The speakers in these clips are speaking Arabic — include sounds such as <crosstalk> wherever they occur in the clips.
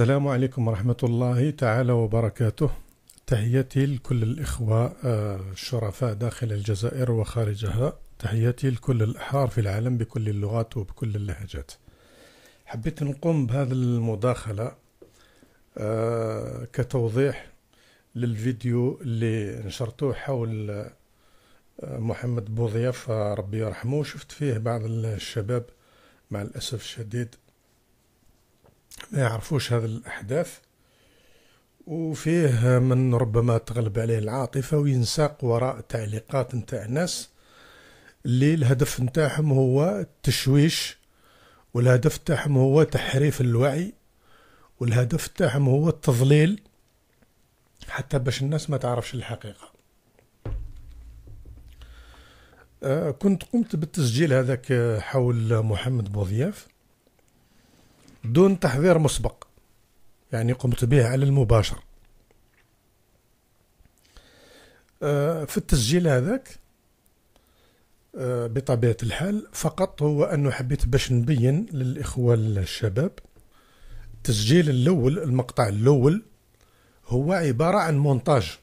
السلام عليكم ورحمة الله تعالى وبركاته تحياتي لكل الإخوة آه، الشرفاء داخل الجزائر وخارجها تحياتي لكل الأحرار في العالم بكل اللغات وبكل اللهجات حبيت نقوم بهذه المداخلة آه، كتوضيح للفيديو اللي نشرته حول آه، محمد بوضياف ربي يرحمه شفت فيه بعض الشباب مع الأسف الشديد ما يعرفوش هذه الأحداث وفيه من ربما تغلب عليه العاطفة وينساق وراء تعليقات نتاع ناس اللي الهدف نتاعهم هو التشويش والهدف نتاعهم هو تحريف الوعي والهدف نتاعهم هو التضليل حتى باش الناس ما تعرفش الحقيقة آه، كنت قمت بالتسجيل هذاك حول محمد بوضياف دون تحضير مسبق يعني قمت به على المباشر آه، في التسجيل هذاك آه، بطبيعة الحال فقط هو أنه حبيت باش نبين للإخوة الشباب التسجيل الأول المقطع الأول هو عبارة عن مونتاج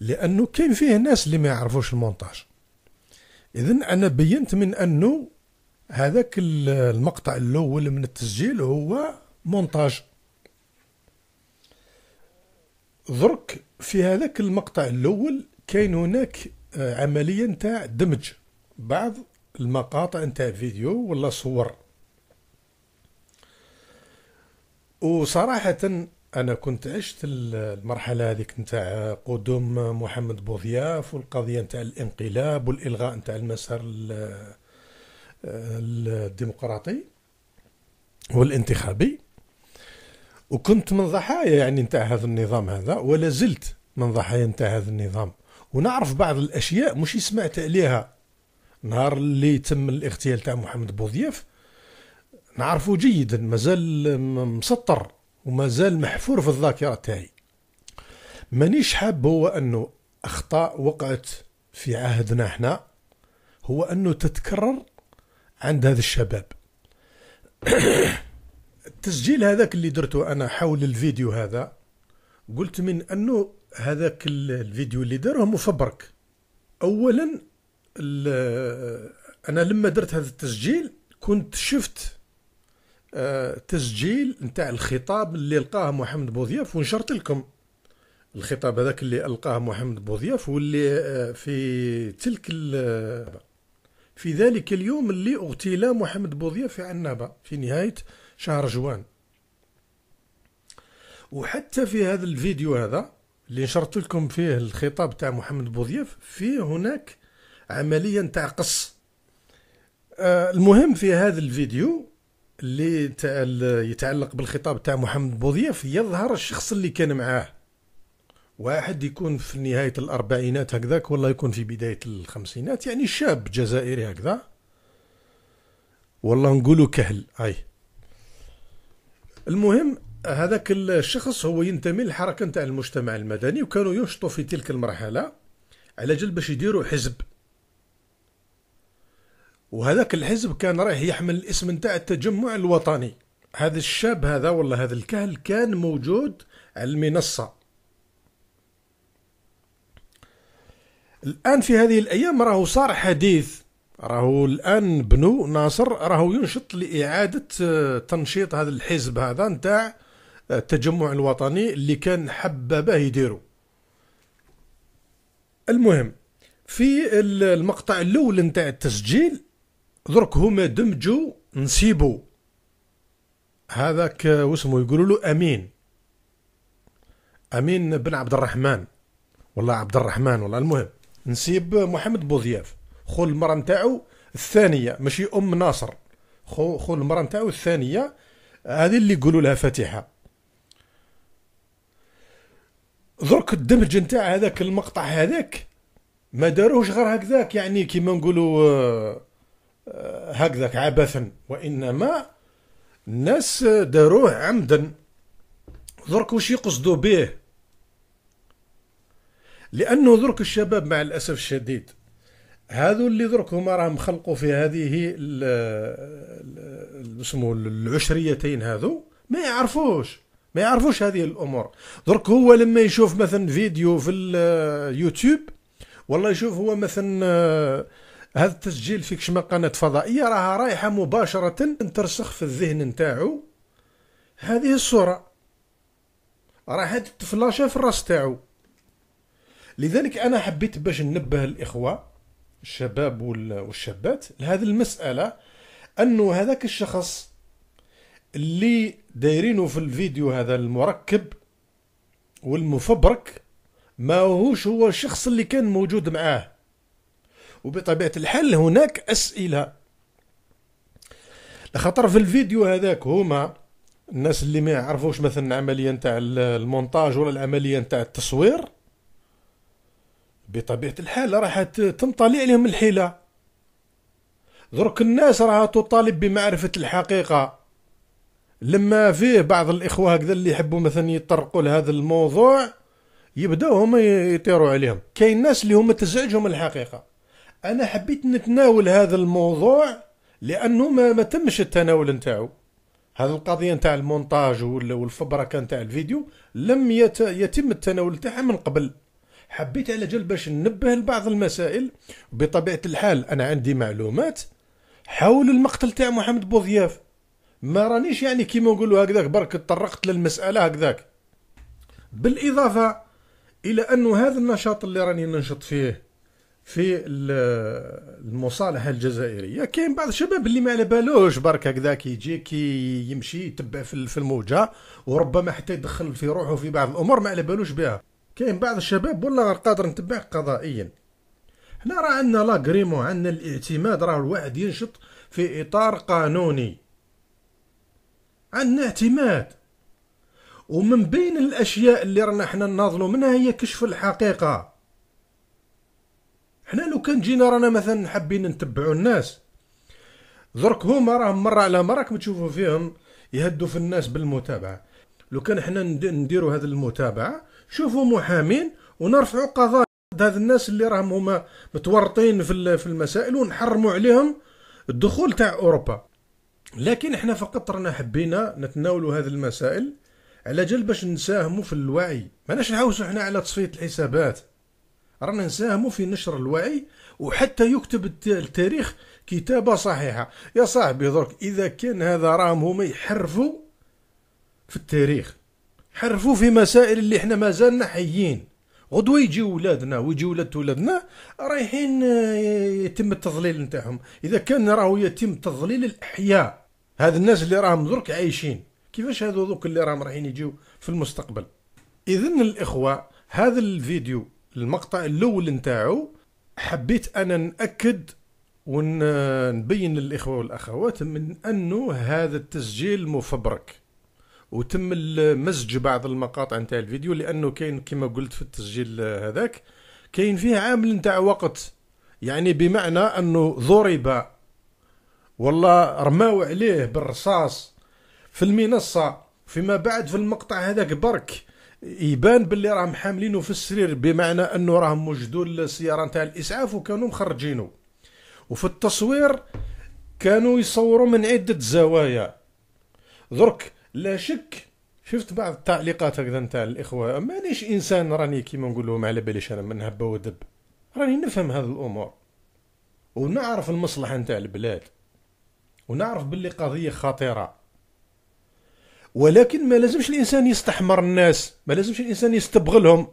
لأنه كاين فيه ناس اللي ما يعرفوش المونتاج إذن أنا بينت من أنه هذاك المقطع الاول من التسجيل هو مونتاج درك في هذاك المقطع الاول كاين هناك آه، عمليه نتاع دمج بعض المقاطع نتاع فيديو ولا صور وصراحه انا كنت عشت المرحله هذيك نتاع قدوم محمد بوضياف والقضيه نتاع الانقلاب والالغاء نتاع المسار الديمقراطي والانتخابي وكنت من ضحايا يعني نتاع هذا النظام هذا ولا زلت من ضحايا نتاع هذا النظام ونعرف بعض الاشياء مش سمعت عليها نهار اللي تم الاغتيال تاع محمد بوضياف نعرفه جيدا مازال مسطر ومازال محفور في الذاكره تاعي مانيش حاب هو انه اخطاء وقعت في عهدنا احنا هو انه تتكرر عند هذا الشباب <coughs> التسجيل هذاك اللي درته انا حول الفيديو هذا قلت من انه هذاك الفيديو اللي داره مفبرك اولا انا لما درت هذا التسجيل كنت شفت آه، تسجيل نتاع الخطاب اللي لقاه محمد بوضياف ونشرت لكم الخطاب هذاك اللي القاه محمد بوضياف واللي آه، في تلك في ذلك اليوم اللي اغتيل محمد بوضية في عنابة في نهاية شهر جوان وحتى في هذا الفيديو هذا اللي نشرت لكم فيه الخطاب تاع محمد بوضياف فيه هناك عملية تاع قص آه، المهم في هذا الفيديو اللي يتعلق بالخطاب تاع محمد بوضياف يظهر الشخص اللي كان معاه واحد يكون في نهايه الاربعينات هكذاك ولا يكون في بدايه الخمسينات يعني شاب جزائري هكذا والله نقولوا كهل اي المهم هذاك الشخص هو ينتمي للحركه نتاع المجتمع المدني وكانوا ينشطوا في تلك المرحله على جل باش يديروا حزب وهذاك الحزب كان رايح يحمل الاسم نتاع التجمع الوطني هذا الشاب هذا ولا هذا الكهل كان موجود على المنصه الان في هذه الايام راهو صار حديث راهو الان بنو ناصر راهو ينشط لاعاده آه، تنشيط هذا الحزب هذا نتاع آه، التجمع الوطني اللي كان حببه يديرو المهم في المقطع الاول نتاع التسجيل درك هما دمجوا نسيبو هذاك آه، واسمو يقولوا له امين امين بن عبد الرحمن والله عبد الرحمن والله المهم نسيب محمد بوضياف خو المرأة نتاعو الثانية ماشي أم ناصر خو خو المرأة نتاعو الثانية هذه اللي يقولوا لها فاتحة درك الدمج نتاع هذاك المقطع هذاك ما داروهش غير هكذاك يعني كيما نقولوا آه، آه، هكذاك عبثا وانما الناس داروه عمدا درك واش يقصدوا به لانه درك الشباب مع الاسف الشديد هذو اللي درك هما راهم خلقوا في هذه اسمه العشريتين هذو ما يعرفوش ما يعرفوش هذه الامور درك هو لما يشوف مثلا فيديو في اليوتيوب والله يشوف هو مثلا آه، هذا التسجيل في كشما قناة فضائية راها رايحة مباشرة ترسخ في الذهن نتاعو هذه الصورة راح تتفلاشة في الراس تاعو لذلك انا حبيت باش ننبه الاخوه الشباب والشابات لهذه المساله انه هذاك الشخص اللي دايرينه في الفيديو هذا المركب والمفبرك ما هوش هو الشخص اللي كان موجود معاه وبطبيعه الحال هناك اسئله لخطر في الفيديو هذاك هما الناس اللي ما يعرفوش مثلا العمليه نتاع المونتاج ولا العمليه نتاع التصوير بطبيعه الحال راح تنطلي عليهم الحيله درك الناس راها تطالب بمعرفه الحقيقه لما فيه بعض الاخوه هكذا اللي يحبوا مثلا يطرقوا لهذا الموضوع يبداو هما يطيروا عليهم كاين ناس اللي هما تزعجهم الحقيقه انا حبيت نتناول هذا الموضوع لانه ما, ما تمش التناول نتاعو هذه القضيه نتاع المونتاج والفبركه نتاع الفيديو لم يتم التناول تاعها من قبل حبيت على جل باش ننبه لبعض المسائل بطبيعه الحال انا عندي معلومات حول المقتل تاع محمد بوضياف ما رانيش يعني كيما نقولوا هكذاك برك تطرقت للمساله هكذاك بالاضافه الى أن هذا النشاط اللي راني ننشط فيه في المصالحه الجزائريه كاين بعض الشباب اللي ما على بالوش برك هكذاك يجي كي يمشي يتبع في الموجه وربما حتى يدخل في روحه في بعض الامور ما على بالوش بها كاين بعض الشباب والله غير قادر نتبع قضائيا هنا راه عندنا لاغريمون عندنا الاعتماد راه الواحد ينشط في اطار قانوني عندنا اعتماد ومن بين الاشياء اللي رانا حنا نناضلو منها هي كشف الحقيقه حنا لو كان جينا رانا مثلا حابين نتبعوا الناس درك هما راهم مره على مره راكم تشوفوا فيهم يهدوا في الناس بالمتابعه لو كان حنا نديروا هذه المتابعه شوفوا محامين ونرفعوا قضايا ضد هاد الناس اللي راهم هما متورطين في في المسائل ونحرموا عليهم الدخول تاع اوروبا لكن احنا فقط رانا حبينا نتناولوا هذه المسائل على جل باش نساهموا في الوعي ماناش نعاوسوا حنا على تصفيه الحسابات رانا نساهموا في نشر الوعي وحتى يكتب التاريخ كتابه صحيحه يا صاحبي درك اذا كان هذا راهم هما يحرفوا في التاريخ حرفوا في مسائل اللي احنا مازالنا حيين غدوه يجيو ولادنا ويجيو ولاد ولادنا رايحين آه، يتم التضليل نتاعهم اذا كان راهو يتم تضليل الاحياء هاد الناس اللي راهم درك عايشين كيفاش هادو دوك اللي راهم رايحين يجيو في المستقبل اذا الاخوه هذا الفيديو المقطع الاول نتاعو حبيت انا ناكد ونبين آه، للاخوه والاخوات من انه هذا التسجيل مفبرك وتم مزج بعض المقاطع نتاع الفيديو لانه كاين كما قلت في التسجيل هذاك كاين فيه عامل نتاع وقت يعني بمعنى انه ضرب والله رماو عليه بالرصاص في المنصه فيما بعد في المقطع هذاك برك يبان باللي راهم حاملينه في السرير بمعنى انه راهم مجدول السياره نتاع الاسعاف وكانوا مخرجينه وفي التصوير كانوا يصوروا من عده زوايا درك لا شك شفت بعض التعليقات هكذا نتاع الاخوه مانيش انسان راني كيما نقولوا ما على باليش انا من هبه ودب راني نفهم هذا الامور ونعرف المصلحه نتاع البلاد ونعرف باللي قضيه خطيره ولكن ما لازمش الانسان يستحمر الناس ما لازمش الانسان يستبغلهم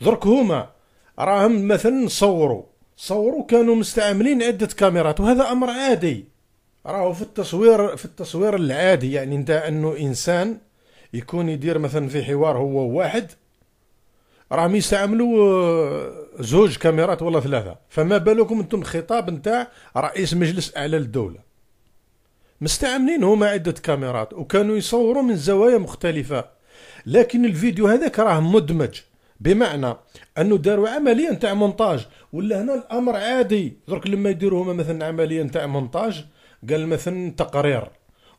درك هما راهم مثلا صوروا صوروا كانوا مستعملين عده كاميرات وهذا امر عادي راهو في التصوير في التصوير العادي يعني انت انه انسان يكون يدير مثلا في حوار هو واحد راهم يستعملوا آه، زوج كاميرات ولا ثلاثه فما بالكم انتم خطاب نتاع رئيس مجلس اعلى للدوله مستعملين هما عده كاميرات وكانوا يصوروا من زوايا مختلفه لكن الفيديو هذاك راه مدمج بمعنى انه داروا عمليه نتاع مونتاج ولا هنا الامر عادي درك لما يديروا هما مثلا عمليه نتاع مونتاج قال مثلا تقرير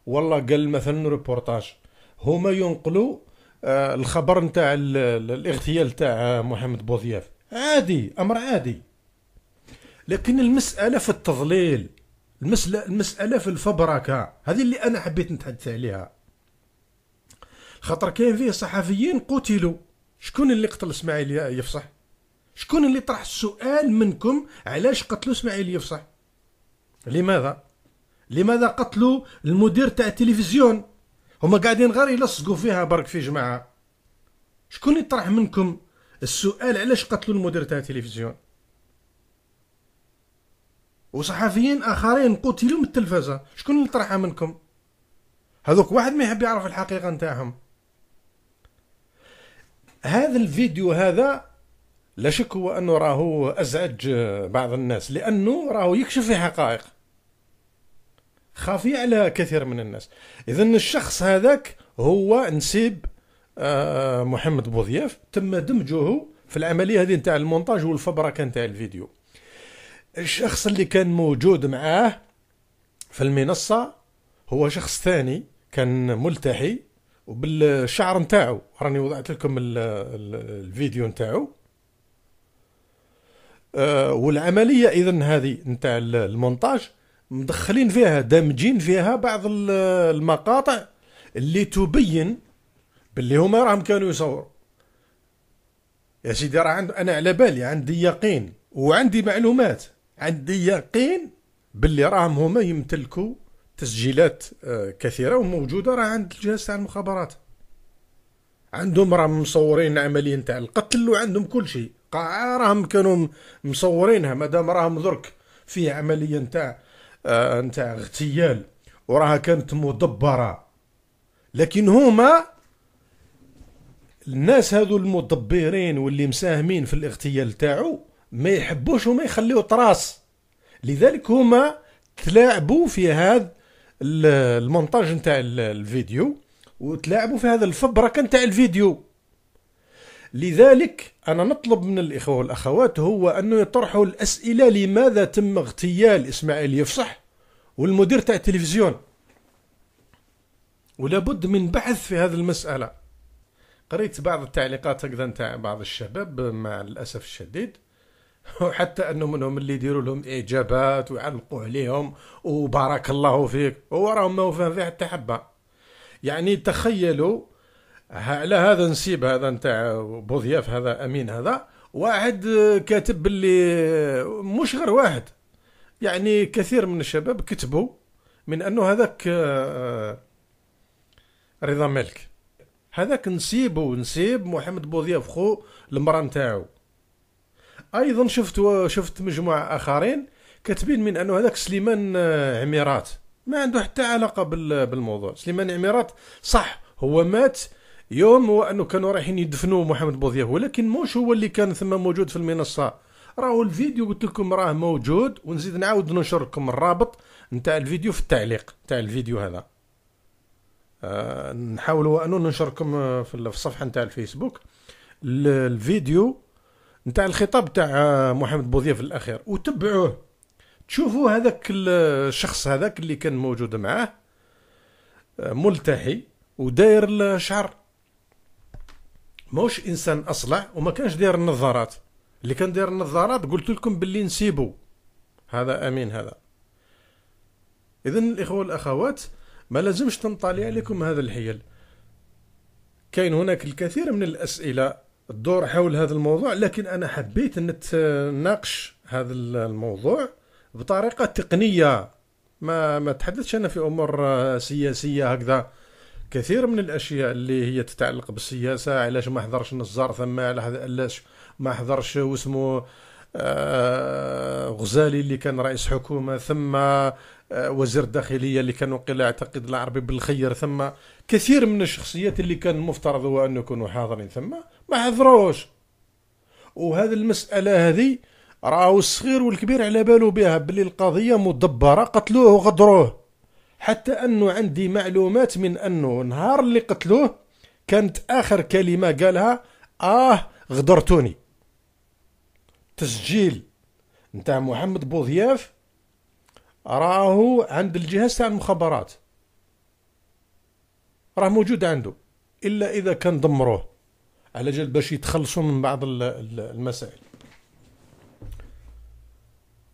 والله قال مثلا ريبورتاج هما ينقلوا آه الخبر نتاع الاغتيال تاع محمد بوضياف عادي امر عادي لكن المساله في التضليل المساله المساله في الفبركه هذه اللي انا حبيت نتحدث عليها خاطر كاين فيه صحفيين قتلوا شكون اللي قتل اسماعيل يفصح شكون اللي طرح السؤال منكم علاش قتلوا اسماعيل يفصح لماذا لماذا قتلوا المدير تاع التلفزيون هما قاعدين غير يلصقوا فيها برك في جماعه شكون يطرح منكم السؤال علاش قتلوا المدير تاع التلفزيون وصحفيين اخرين قتلوا من التلفزه شكون يطرحها منكم هذوك واحد ما يحب يعرف الحقيقه نتاعهم هذا الفيديو هذا لا شك هو انه راهو ازعج بعض الناس لانه راهو يكشف في حقائق خافية على كثير من الناس اذا الشخص هذاك هو نسيب آه، محمد بوضياف تم دمجه في العمليه هذه نتاع المونتاج والفبركه نتاع الفيديو الشخص اللي كان موجود معاه في المنصه هو شخص ثاني كان ملتحي وبالشعر نتاعو راني وضعت لكم الفيديو نتاعو آه، والعمليه اذا هذه نتاع المونتاج مدخلين فيها دامجين فيها بعض المقاطع اللي تبين باللي هما راهم كانوا يصوروا يا سيدي راه عند انا على بالي عندي يقين وعندي معلومات عندي يقين باللي راهم هما يمتلكوا تسجيلات آه، كثيره وموجوده راه عند الجهاز تاع المخابرات عندهم راهم مصورين عمليه نتاع القتل وعندهم كل شيء قاع راهم كانوا مصورينها مادام راهم درك في عمليه نتاع آه، نتاع اغتيال وراها كانت مدبره لكن هما الناس هذو المدبرين واللي مساهمين في الاغتيال تاعو ما يحبوش وما يخليو طراس لذلك هما تلاعبوا في هذا المونتاج نتاع الفيديو وتلاعبوا في هذا الفبركه نتاع الفيديو لذلك أنا نطلب من الإخوة والأخوات هو أنه يطرحوا الأسئلة لماذا تم اغتيال إسماعيل يفصح والمدير تاع التلفزيون ولابد من بحث في هذه المسألة قريت بعض التعليقات هكذا نتاع بعض الشباب مع الأسف الشديد وحتى انه منهم اللي يديروا لهم اعجابات ويعلقوا عليهم وبارك الله فيك وراهم ما فاهم في حتى حبه يعني تخيلوا على هذا نسيب هذا نتاع بوضياف هذا امين هذا واحد آه، كاتب باللي مش غير واحد يعني كثير من الشباب كتبوا من انه هذاك آه، آه، رضا ملك هذاك نسيبو نسيب محمد بوضياف خو المرأة نتاعو ايضا شفت شفت مجموعة اخرين كاتبين من انه هذاك سليمان عميرات ما عنده حتى علاقة بالموضوع سليمان عميرات صح هو مات يوم انه كانوا رايحين يدفنوا محمد بوضياف ولكن موش هو اللي كان ثم موجود في المنصه راهو الفيديو قلت لكم راه موجود ونزيد نعاود ننشر لكم الرابط نتاع الفيديو في التعليق نتاع الفيديو هذا آه نحاولوا انه ننشركم آه، في الصفحه نتاع الفيسبوك الفيديو نتاع الخطاب تاع آه، محمد بوضياف الاخير وتبعوه تشوفوا هذاك الشخص هذاك اللي كان موجود معاه آه، ملتحي وداير الشعر ماهوش انسان اصلع وما كانش داير النظارات اللي كان داير النظارات قلت لكم باللي نسيبو هذا امين هذا اذا الاخوه والاخوات ما لازمش تنطلي عليكم هذا الحيل كاين هناك الكثير من الاسئله الدور حول هذا الموضوع لكن انا حبيت نتناقش هذا الموضوع بطريقه تقنيه ما ما تحدثش انا في امور آه، سياسيه هكذا كثير من الاشياء اللي هي تتعلق بالسياسه علاش ما حضرش نزار ثم علاش ما حضرش واسمو آه غزالي اللي كان رئيس حكومه ثم آه وزير الداخليه اللي كان وقيل اعتقد العربي بالخير ثم كثير من الشخصيات اللي كان المفترض هو ان يكونوا حاضرين ثم ما حضروش وهذه المساله هذه راهو الصغير والكبير على باله بها بلي القضيه مدبره قتلوه وغدروه حتى أنه عندي معلومات من أنه نهار اللي قتلوه كانت آخر كلمة قالها آه غدرتوني تسجيل نتاع محمد بوضياف راهو عند الجهاز تاع المخابرات راه موجود عنده الا اذا كان دمروه على جال باش يتخلصوا من بعض المسائل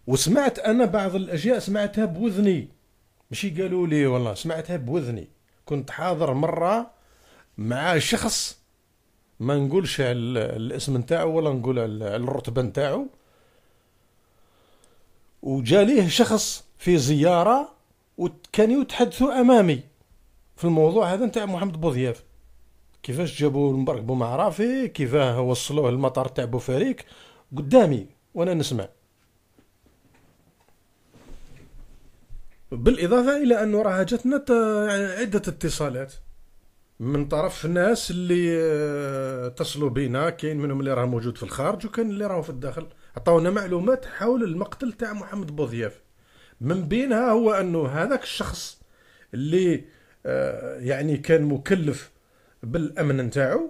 وسمعت انا بعض الاشياء سمعتها بوذني ماشي قالوا لي والله سمعتها بوذني كنت حاضر مره مع شخص ما نقولش على الاسم نتاعو ولا نقول على الرتبه نتاعو وجاليه شخص في زياره وكان يتحدثوا امامي في الموضوع هذا نتاع محمد بوضياف كيفاش جابوا المبارك بومعرافي كيفاه وصلوه المطار تاع بوفريك قدامي وانا نسمع بالاضافه الى انه راه جاتنا يعني عده اتصالات من طرف الناس اللي آه، اتصلوا بينا كاين منهم اللي راه موجود في الخارج وكاين اللي راهو في الداخل عطاونا معلومات حول المقتل تاع محمد بوضياف من بينها هو انه هذاك الشخص اللي آه، يعني كان مكلف بالامن نتاعو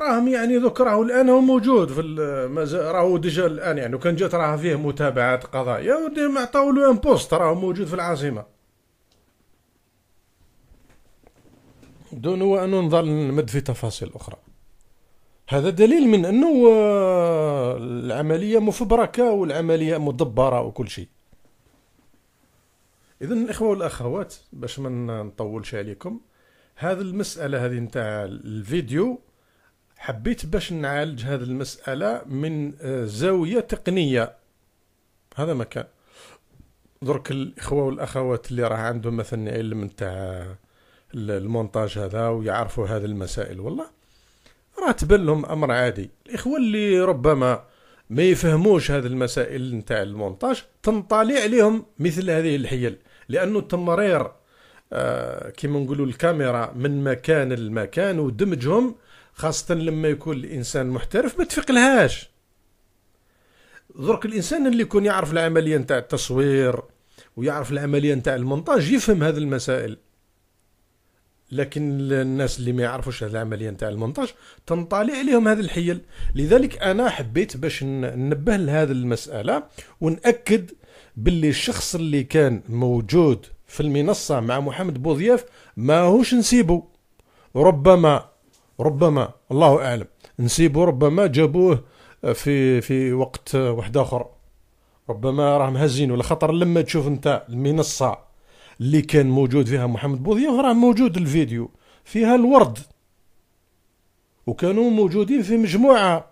راهم يعني ذوك راهو الان هو موجود في راهو ديجا الان يعني وكان جات راه فيه متابعات قضايا ودي عطاو له ان بوست راهو موجود في العاصمه دون هو نظل نمد في تفاصيل اخرى هذا دليل من انه آه، العمليه مفبركه والعمليه مدبره وكل شيء اذا الاخوه والاخوات باش ما نطولش عليكم هذه المساله هذه نتاع الفيديو حبيت باش نعالج هذه المسألة من آه، زاوية تقنية هذا ما كان درك الإخوة والأخوات اللي راه عندهم مثلا علم نتاع المونتاج هذا ويعرفوا هذه المسائل والله راه تبان لهم أمر عادي الإخوة اللي ربما ما يفهموش هذه المسائل نتاع المونتاج تنطلي عليهم مثل هذه الحيل لأنه تمرير آه كما نقولوا الكاميرا من مكان لمكان ودمجهم خاصة لما يكون الإنسان محترف ما تفقلهاش درك الإنسان اللي يكون يعرف العملية نتاع التصوير ويعرف العملية نتاع المونتاج يفهم هذه المسائل لكن الناس اللي ما يعرفوش هذه العملية نتاع المونتاج تنطالع عليهم هذه الحيل لذلك أنا حبيت باش ننبه لهذه المسألة ونأكد باللي الشخص اللي كان موجود في المنصة مع محمد بوضياف ماهوش نسيبه ربما ربما الله اعلم نسيبو ربما جابوه في في وقت واحد اخر ربما راهم مهزين ولا خطر لما تشوف انت المنصه اللي كان موجود فيها محمد بوضياف راه موجود الفيديو فيها الورد وكانوا موجودين في مجموعه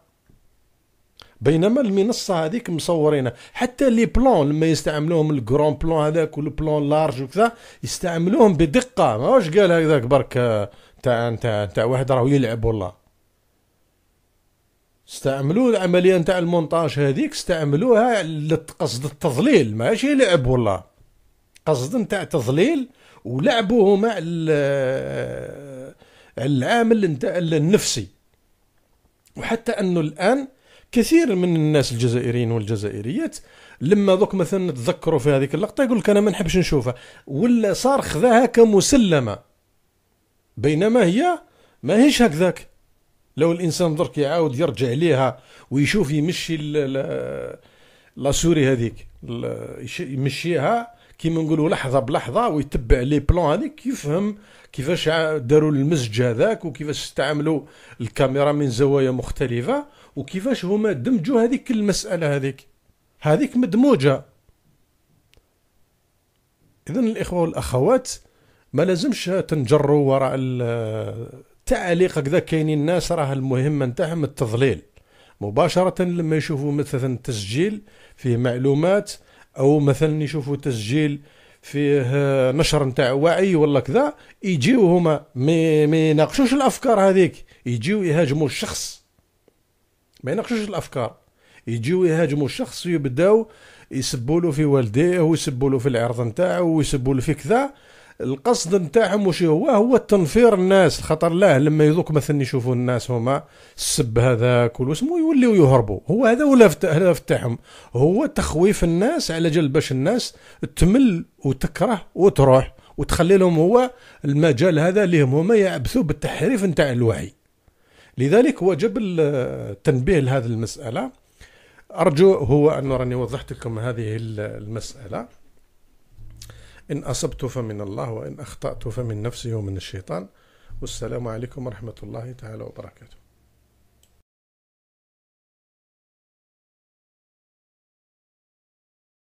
بينما المنصه هذيك مصورينها حتى لي بلون لما يستعملوهم الكرون بلون هذاك والبلون لارج وكذا يستعملوهم بدقه ماهوش قال هكذاك برك تاع تاع تاع واحد راهو يلعب والله استعملوا العمليه نتاع المونتاج هذيك استعملوها لقصد التضليل ماشي لعب والله قصد نتاع تضليل ولعبوهما على العامل نتاع النفسي وحتى انه الان كثير من الناس الجزائريين والجزائريات لما ذوك مثلا تذكروا في هذيك اللقطه يقول لك انا ما نحبش نشوفها ولا صار خذاها كمسلمه بينما هي ماهيش هكذاك لو الانسان درك يعاود يرجع ليها ويشوف يمشي لا سوري هذيك يمشيها كيما نقولوا لحظه بلحظه ويتبع لي بلان هذيك يفهم كيفاش داروا المزج هذاك وكيفاش استعملوا الكاميرا من زوايا مختلفه وكيفاش هما دمجوا هذيك المساله هذيك هذيك مدموجه اذا الاخوه والاخوات ما لازمش تنجروا وراء التعليق هكذا كاينين الناس راه المهمه نتاعهم التضليل مباشره لما يشوفوا مثلا تسجيل فيه معلومات او مثلا يشوفوا تسجيل فيه نشر نتاع وعي ولا كذا يجيو هما ما يناقشوش الافكار هذيك يجيو يهاجموا الشخص ما يناقشوش الافكار يجيو يهاجموا الشخص ويبداو يسبوا في والديه ويسبوا في العرض نتاعو ويسبوا في كذا القصد نتاعهم وش هو هو تنفير الناس خطر لاه لما يذوق مثلا يشوفوا الناس هما السب هذاك واسمو يوليو يهربوا هو هذا هو الهدف تاعهم هو تخويف الناس على جل باش الناس تمل وتكره وتروح وتخلي لهم هو المجال هذا اللي هما يعبثوا بالتحريف نتاع الوعي لذلك وجب التنبيه لهذه المساله ارجو هو انه راني وضحت لكم هذه المساله إن أصبت فمن الله وإن أخطأت فمن نفسي ومن الشيطان والسلام عليكم ورحمة الله تعالى وبركاته